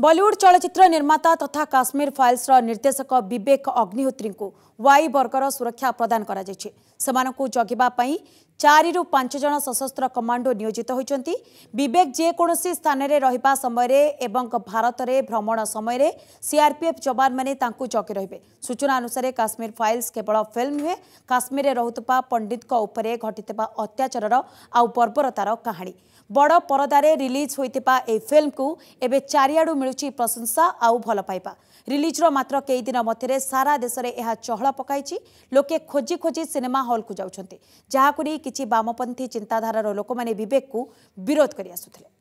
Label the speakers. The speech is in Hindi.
Speaker 1: बॉलीवुड चलचित्र निर्माता तथा तो काश्मीर फाइल्स निर्देशक बेक अग्निहोत्री को वाई वर्गर सुरक्षा प्रदान करा को जगवापी चारु पांच जन सशस्त्र कमाण्डो नियोजित होती बेक जेकोसी स्थान में रहा समय भारत में भ्रमण समय सीआरपीएफ जवान मैंने जगे रे सूचना अनुसार काश्मीर फाइल्स केवल फिल्म नुहे काश्मीर में पंडित घटी अत्याचार आउ बर्बरतार कहानी बड़ पर्दार रिलीज होता यह फिल्म को एवं चारिड़ू ମିଳୁଛି ପ୍ରଶଂସା ଆଉ ଭଲ ପାଇବା ରିଲିଜ୍ର ମାତ୍ର କେଇଦିନ ମଧ୍ୟରେ ସାରା ଦେଶରେ ଏହା ଚହଳ ପକାଇଛି ଲୋକେ ଖୋଜି ଖୋଜି ସିନେମା ହଲ୍କୁ ଯାଉଛନ୍ତି ଯାହାକୁ ନେଇ କିଛି ବାମପନ୍ଥୀ ଚିନ୍ତାଧାରାର ଲୋକମାନେ ବିବେକକୁ ବିରୋଧ କରି ଆସୁଥିଲେ